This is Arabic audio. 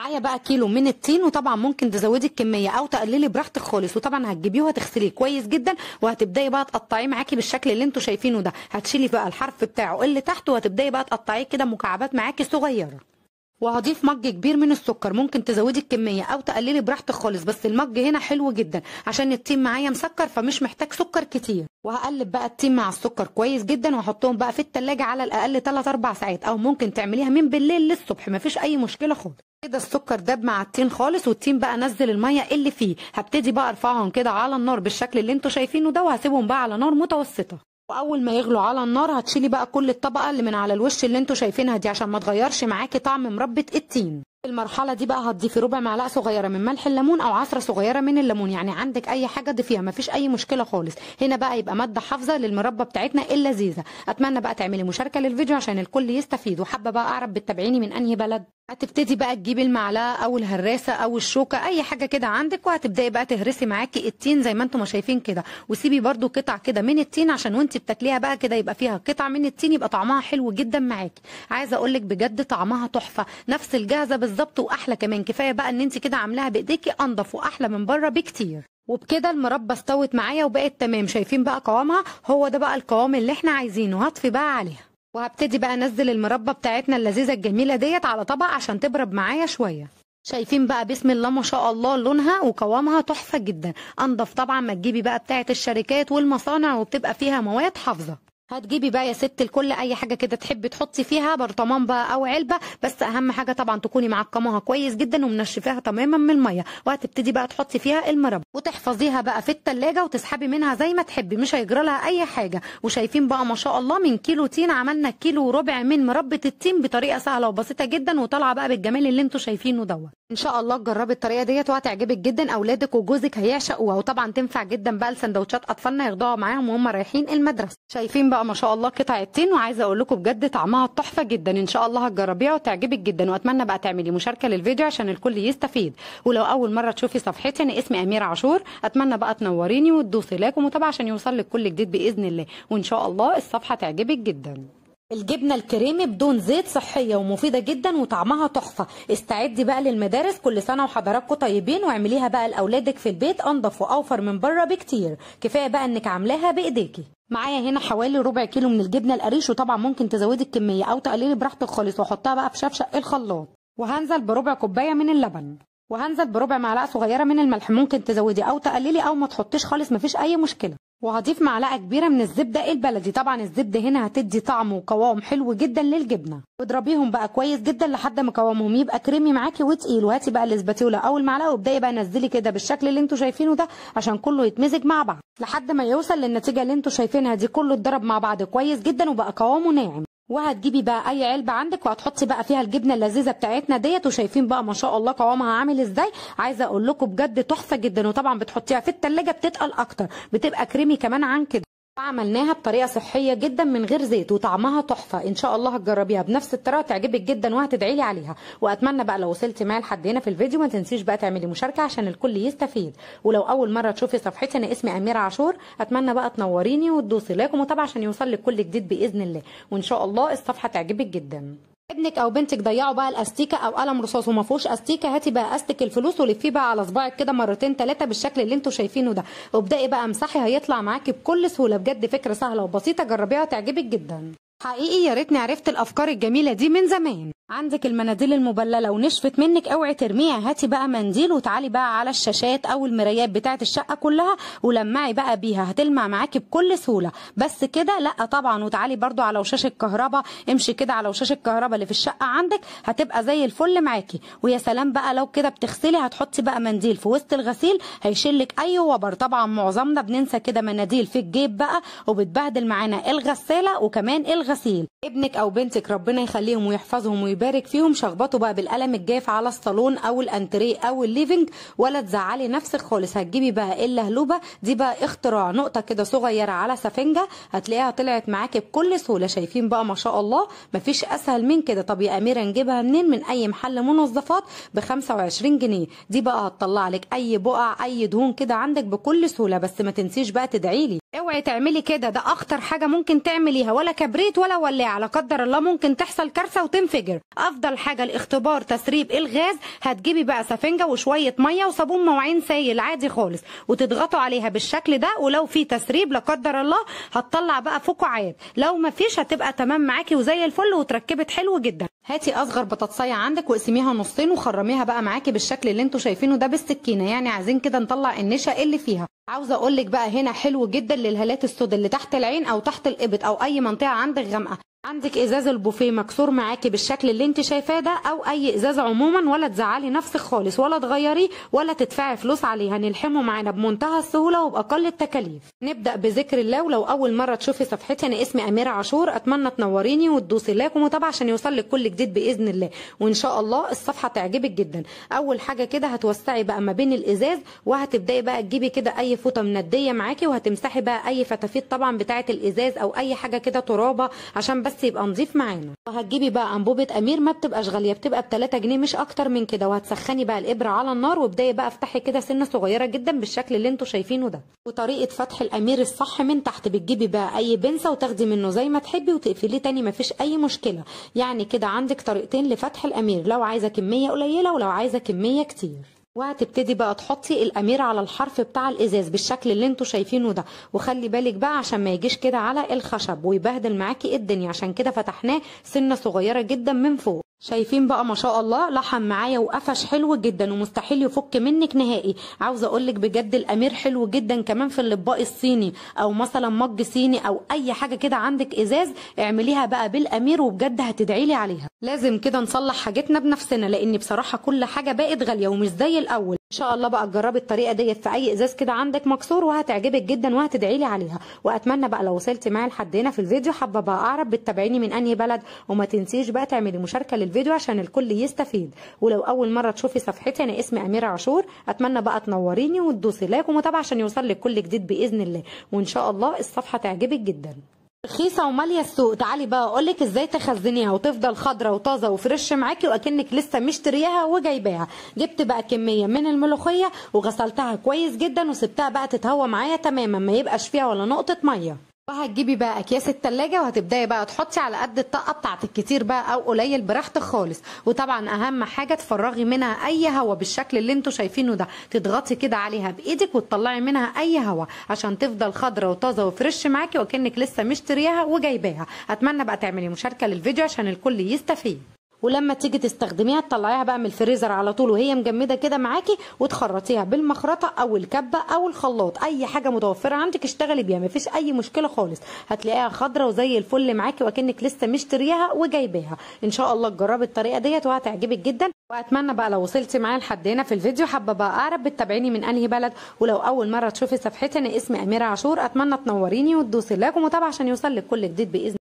معايا بقى كيلو من الطين وطبعا ممكن تزودي الكميه او تقللي براحتك خالص وطبعا هتجيبيه وهتغسليه كويس جدا وهتبداي بقى تقطعيه معاكي بالشكل اللي انتوا شايفينه ده هتشيلي بقى الحرف بتاعه اللي تحت وهتبداي بقى تقطعيه كده مكعبات معاكي صغيره وهضيف مج كبير من السكر ممكن تزودي الكميه او تقللي براحتك خالص بس المج هنا حلو جدا عشان التين معايا مسكر فمش محتاج سكر كتير وهقلب بقى التين مع السكر كويس جدا وهحطهم بقى في التلاجة على الاقل 3 4 ساعات او ممكن تعمليها من بالليل للصبح مفيش اي مشكله خالص كده السكر داب مع التين خالص والتين بقى نزل الميه اللي فيه هبتدي بقى ارفعهم كده على النار بالشكل اللي انتوا شايفينه ده وهسيبهم بقى على نار متوسطه واول ما يغلوا على النار هتشيلي بقى كل الطبقه اللي من على الوش اللي انتوا شايفينها دي عشان ما تغيرش معاكي طعم مربة التين المرحله دي بقى هتضيفي ربع معلقه صغيره من ملح الليمون او عصره صغيره من الليمون يعني عندك اي حاجه ضيفيها مفيش اي مشكله خالص هنا بقى يبقى ماده حافظه للمربى بتاعتنا اللذيذه اتمنى بقى تعملي مشاركه للفيديو عشان الكل يستفيد وحابه بقى اعرف بتتابعيني من انهي بلد هتبتدي بقى تجيبي المعلقه او الهراسه او الشوكه اي حاجه كده عندك وهتبداي بقى تهرسي معاكي التين زي ما انتم ما شايفين كده وسيبي برده قطع كده من التين عشان وانت بتاكليها بقى كده يبقى فيها قطع من التين يبقى طعمها حلو جدا معاكي عايزه اقول لك بجد طعمها تحفه نفس الجاهزه بالظبط واحلى كمان كفايه بقى ان انت كده عاملاها بايديكي انضف واحلى من بره بكتير وبكده المربى استوت معايا وبقت تمام شايفين بقى قوامها هو ده بقى القوام اللي احنا عايزينه هطفي بقى عليها وهبتدي بقى انزل المربى بتاعتنا اللذيذه الجميله ديت على طبق عشان تبرد معايا شويه شايفين بقى بسم الله ما شاء الله لونها وقوامها تحفه جدا انضف طبعا ما تجيبي بقى بتاعه الشركات والمصانع وبتبقى فيها مواد حافظه هتجيبي بقى يا ست الكل اي حاجه كده تحبي تحطي فيها برطمان بقى او علبه بس اهم حاجه طبعا تكوني معقماها كويس جدا ومنشفاها تماما من الميه وهتبتدي بقى تحطي فيها المربى وتحفظيها بقى في التلاجة وتسحبي منها زي ما تحبي مش هيجرى لها اي حاجه وشايفين بقى ما شاء الله من كيلو تين عملنا كيلو وربع من مربى التين بطريقه سهله وبسيطه جدا وطالعه بقى بالجمال اللي انتم شايفينه دوت ان شاء الله تجربي الطريقه ديت وهتعجبك جدا اولادك وجوزك هيعشقوها وطبعا تنفع جدا بقى لسندوتشات اطفالنا ياخدوها معاهم وهم رايحين المدرسه شايفين بقى ما شاء الله قطع التين وعايزه اقول لكم بجد طعمها تحفه جدا ان شاء الله هتجربيها وتعجبك جدا واتمنى بقى تعملي مشاركه للفيديو عشان الكل يستفيد ولو اول مره تشوفي صفحتي انا اسمي اميره عاشور اتمنى بقى تنوريني وتدوسي لايك ومتابعه عشان يوصل لك كل جديد باذن الله وان شاء الله الصفحه تعجبك جدا الجبنه الكريمي بدون زيت صحيه ومفيده جدا وطعمها تحفه استعدي بقى للمدارس كل سنه وحضراتكم طيبين واعمليها بقى لاولادك في البيت انضف واوفر من بره بكتير كفايه بقى انك عاملاها بايديكي معايا هنا حوالي ربع كيلو من الجبنه القريش وطبعا ممكن تزودي الكميه او تقللي براحتك خالص واحطها بقى في شفشق الخلاط وهنزل بربع كوبايه من اللبن وهنزل بربع معلقه صغيره من الملح ممكن تزودي او تقللي او ما تحطيش خالص مفيش اي مشكله وهضيف معلقه كبيره من الزبده إيه البلدي طبعا الزبده هنا هتدي طعم وقوام حلو جدا للجبنه واضربيهم بقى كويس جدا لحد ما قوامهم يبقى كريمي معاكي وتقيل وهاتي بقى الاسباتيولا او المعلقه وابداي بقى نزلي كده بالشكل اللي انتوا شايفينه ده عشان كله يتمزج مع بعض لحد ما يوصل للنتيجه اللي انتوا شايفينها دي كله اتضرب مع بعض كويس جدا وبقى قوامه ناعم وهتجيبي بقى اي علبه عندك وهتحطي بقى فيها الجبنه اللذيذه بتاعتنا ديت وشايفين بقى ما شاء الله قوامها عامل ازاي عايزه اقول لكم بجد تحفه جدا وطبعا بتحطيها في التلاجة بتتقل اكتر بتبقى كريمي كمان عن كده عملناها بطريقه صحيه جدا من غير زيت وطعمها تحفه ان شاء الله هتجربيها بنفس الطريقه تعجبك جدا وهتدعي لي عليها واتمنى بقى لو وصلتي معايا لحد هنا في الفيديو ما تنسيش بقى تعملي مشاركه عشان الكل يستفيد ولو اول مره تشوفي صفحتي انا اسمي اميره عاشور اتمنى بقى تنوريني وتدوسي لايك ومتابعه عشان يوصل لك كل جديد باذن الله وان شاء الله الصفحه تعجبك جدا ابنك او بنتك ضيعوا بقى الاستيكه او قلم رصاص وما فيهوش استيكه هاتي بقى استك الفلوس ولفيه بقى على صباعك كده مرتين ثلاثه بالشكل اللي انتوا شايفينه ده وابداي بقى امسحي هيطلع معاكي بكل سهوله بجد فكره سهله وبسيطه جربيها تعجبك جدا حقيقي يا ريتني عرفت الافكار الجميله دي من زمان عندك المناديل المبلله ونشفت منك اوعي ترميها هاتي بقى منديل وتعالي بقى على الشاشات او المرايات بتاعه الشقه كلها ولمعي بقى بيها هتلمع معاكي بكل سهوله بس كده لا طبعا وتعالي برضو على وشاش الكهرباء امشي كده على وشاش الكهرباء اللي في الشقه عندك هتبقى زي الفل معاكي ويا سلام بقى لو كده بتغسلي هتحطي بقى منديل في وسط الغسيل هيشلك اي وبر طبعا معظمنا بننسى كده مناديل في الجيب بقى وبتبهدل معانا الغساله وكمان الغ... الغسيل ابنك او بنتك ربنا يخليهم ويحفظهم ويبارك فيهم شخبطوا بقى بالقلم الجاف على الصالون او الانتريه او الليفنج ولا تزعلي نفسك خالص هتجيبي بقى الا هلوبه دي بقى اختراع نقطه كده صغيره على سفنجه هتلاقيها طلعت معاكي بكل سهوله شايفين بقى ما شاء الله مفيش اسهل من كده طب يا اميره نجيبها منين من اي محل منظفات ب 25 جنيه دي بقى هتطلع لك اي بقع اي دهون كده عندك بكل سهوله بس ما تنسيش بقى تدعيلي اوعي تعملي كده ده اخطر حاجه ممكن تعمليها ولا كبريت ولا ولاعه لا قدر الله ممكن تحصل كارثه وتنفجر افضل حاجه الاختبار تسريب الغاز هتجيبي بقى سفنجه وشويه ميه وصابون مواعين سائل عادي خالص وتضغطوا عليها بالشكل ده ولو في تسريب لا قدر الله هتطلع بقى فقاعات لو ما فيش هتبقى تمام معاكي وزي الفل وتركبت حلو جدا هاتي اصغر بطاطسية عندك واقسميها نصين وخرميها بقى معاكي بالشكل اللي انتوا شايفينه ده بالسكينه يعني عايزين كده نطلع النشا اللي فيها عاوزه اقول لك بقى هنا حلو جدا للهالات السود اللي تحت العين او تحت الابط او اي منطقه عندك غامقه عندك ازاز البوفيه مكسور معاكي بالشكل اللي انت شايفاه ده او اي ازاز عموما ولا تزعلي نفسك خالص ولا تغيريه ولا تدفعي فلوس عليه هنلحمه معانا بمنتهى السهوله وباقل التكاليف نبدا بذكر الله ولو اول مره تشوفي صفحتي انا اسمي اميره عاشور اتمنى تنوريني وتدوسي لايك ومتابعه عشان يوصل لك كل جديد باذن الله وان شاء الله الصفحه تعجبك جدا اول حاجه كده هتوسعي بقى ما بين الازاز وهتبداي بقى تجيبي كده اي فوطه منديه معاكي وهتمسحي بقى اي فتافيت طبعا بتاعه الازاز او اي حاجه كده ترابه عشان بس بس يبقى نضيف معانا وهتجيبي بقى انبوبه امير ما بتبقاش غاليه بتبقى ب 3 جنيه مش اكتر من كده وهتسخني بقى الابره على النار وبدايه بقى افتحي كده سنه صغيره جدا بالشكل اللي انتم شايفينه ده وطريقه فتح الامير الصح من تحت بتجيبي بقى اي بنسه وتاخدي منه زي ما تحبي وتقفليه تاني مفيش اي مشكله يعني كده عندك طريقتين لفتح الامير لو عايزه كميه قليله ولو عايزه كميه كتير وهتبتدي بقى تحطي الامير على الحرف بتاع الازاز بالشكل اللي انتوا شايفينه ده وخلي بالك بقى عشان ما يجيش كده على الخشب ويبهدل معاكي الدنيا عشان كده فتحناه سنه صغيره جدا من فوق شايفين بقى ما شاء الله لحم معايا وقفش حلو جدا ومستحيل يفك منك نهائي عاوزه اقول لك بجد الامير حلو جدا كمان في الاطباق الصيني او مثلا مج صيني او اي حاجه كده عندك ازاز اعمليها بقى بالامير وبجد هتدعي لي عليها لازم كده نصلح حاجتنا بنفسنا لان بصراحه كل حاجه بقت غاليه ومش زي الاول ان شاء الله بقى تجربي الطريقه ديت في اي ازاز كده عندك مكسور وهتعجبك جدا وهتدعي لي عليها واتمنى بقى لو وصلت معايا لحد هنا في الفيديو حابه بقى اعرف بتتابعيني من انهي بلد وما تنسيش بقى تعملي مشاركه للفيديو عشان الكل يستفيد ولو اول مره تشوفي صفحتي انا اسمي اميره عاشور اتمنى بقى تنوريني وتدوسي لايك ومتابعه عشان يوصل لك كل جديد باذن الله وان شاء الله الصفحه تعجبك جدا رخيصة ومالية السوق تعالي بقى اقولك ازاي تخزنيها وتفضل خضرة وطازة وفريش معاكي واكنك لسه مشترياها وجايباها جبت بقى كمية من الملوخية وغسلتها كويس جدا وسبتها بقى تتهوى معايا تماما ما يبقاش فيها ولا نقطة مية وهتجيبي بقى اكياس التلاجة وهتبداي بقى تحطي على قد الطاقه بتاعتك كتير بقى او قليل براحتك خالص وطبعا اهم حاجه تفرغي منها اي هواء بالشكل اللي انتوا شايفينه ده تضغطي كده عليها بايدك وتطلعي منها اي هواء عشان تفضل خضره وطازه وفريش معاكي وكانك لسه مشترياها وجايباها اتمنى بقى تعملي مشاركه للفيديو عشان الكل يستفيد ولما تيجي تستخدميها تطلعيها بقى من الفريزر على طول وهي مجمده كده معاكي وتخرطيها بالمخرطه او الكبه او الخلاط اي حاجه متوفره عندك اشتغلي بيها مفيش اي مشكله خالص هتلاقيها خضره وزي الفل معاكي وكانك لسه مشتريها وجايباها ان شاء الله تجربي الطريقه ديت وهتعجبك جدا واتمنى بقى لو وصلتي معايا لحد هنا في الفيديو حابه بقى اعرف بتتابعيني من انهي بلد ولو اول مره تشوفي صفحتي انا اسمي اميره عاشور اتمنى تنوريني وتدوسي لايك ومتابعه عشان يوصل لك كل جديد باذن